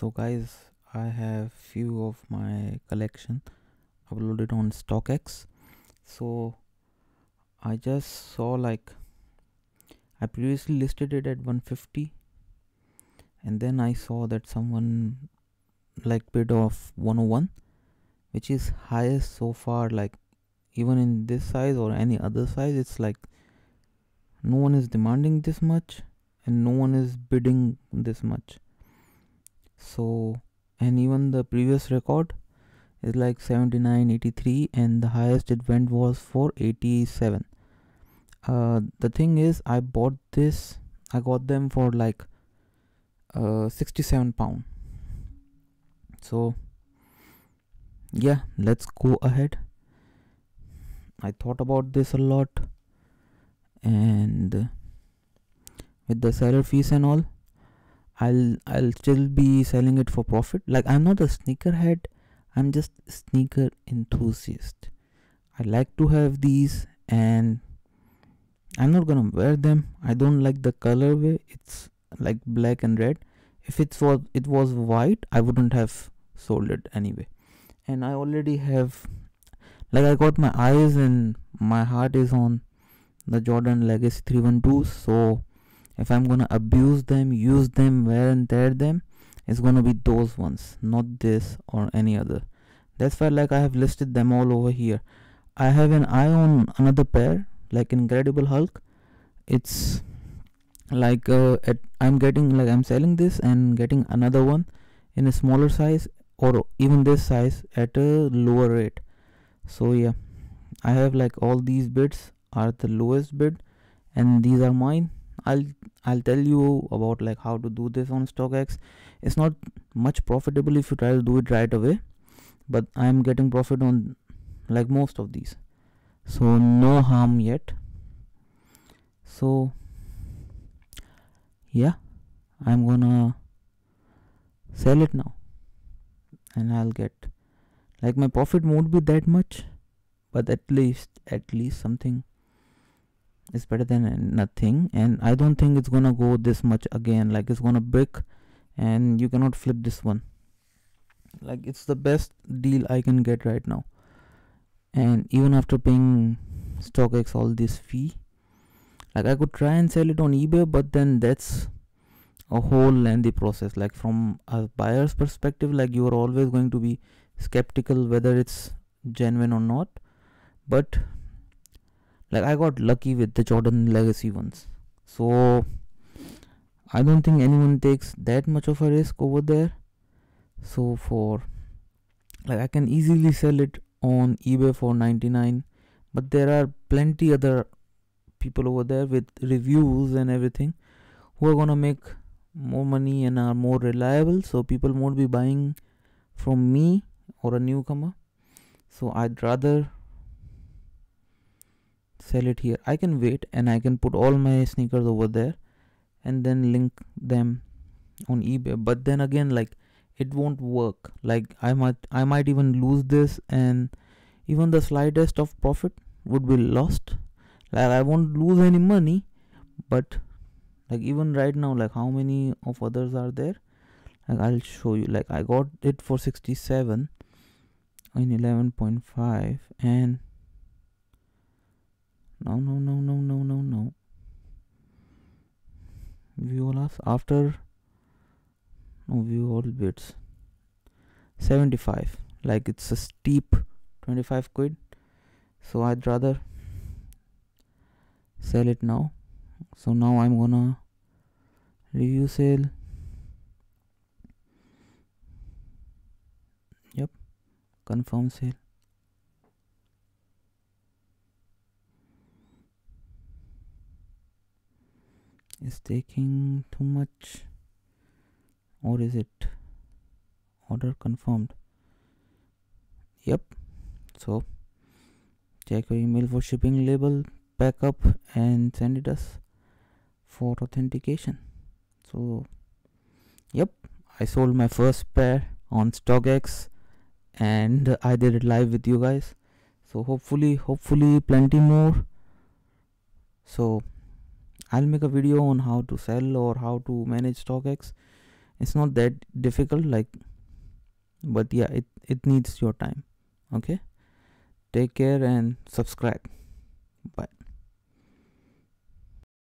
so guys i have few of my collection uploaded on stockx so i just saw like i previously listed it at 150 and then i saw that someone like bid of 101 which is highest so far like even in this size or any other size it's like no one is demanding this much and no one is bidding this much so and even the previous record is like 79 83 and the highest it went was for 87 uh, the thing is i bought this i got them for like uh, 67 pound so yeah let's go ahead i thought about this a lot and with the seller fees and all I'll I'll still be selling it for profit. Like I'm not a sneakerhead. I'm just sneaker enthusiast. I like to have these and I'm not gonna wear them. I don't like the colorway. It's like black and red. If it was it was white, I wouldn't have sold it anyway. And I already have like I got my eyes and my heart is on the Jordan Legacy 312. So if i'm gonna abuse them use them wear and tear them it's gonna be those ones not this or any other that's why like i have listed them all over here i have an eye on another pair like incredible hulk it's like uh, at, i'm getting like i'm selling this and getting another one in a smaller size or even this size at a lower rate so yeah i have like all these bids are the lowest bid and these are mine i'll i'll tell you about like how to do this on stockx it's not much profitable if you try to do it right away but i am getting profit on like most of these so no harm yet so yeah i'm gonna sell it now and i'll get like my profit won't be that much but at least at least something it's better than nothing and i don't think it's gonna go this much again like it's gonna break and you cannot flip this one like it's the best deal i can get right now and even after paying stockx all this fee like i could try and sell it on ebay but then that's a whole lengthy process like from a buyer's perspective like you are always going to be skeptical whether it's genuine or not but like I got lucky with the Jordan legacy ones. So I don't think anyone takes that much of a risk over there. So for like I can easily sell it on eBay for 99 but there are plenty other people over there with reviews and everything who are going to make more money and are more reliable so people won't be buying from me or a newcomer so I'd rather sell it here i can wait and i can put all my sneakers over there and then link them on ebay but then again like it won't work like i might i might even lose this and even the slightest of profit would be lost like i won't lose any money but like even right now like how many of others are there like i'll show you like i got it for 67 in 11.5 and no, no, no, no, no, no, no. View all after. No, view all bits. 75. Like it's a steep 25 quid. So I'd rather sell it now. So now I'm gonna review sale. Yep. Confirm sale. is taking too much or is it order confirmed yep so check your email for shipping label backup and send it us for authentication so yep i sold my first pair on stockx and i did it live with you guys so hopefully hopefully plenty more so I'll make a video on how to sell or how to manage StockX. It's not that difficult, like, but yeah, it, it needs your time. Okay. Take care and subscribe. Bye.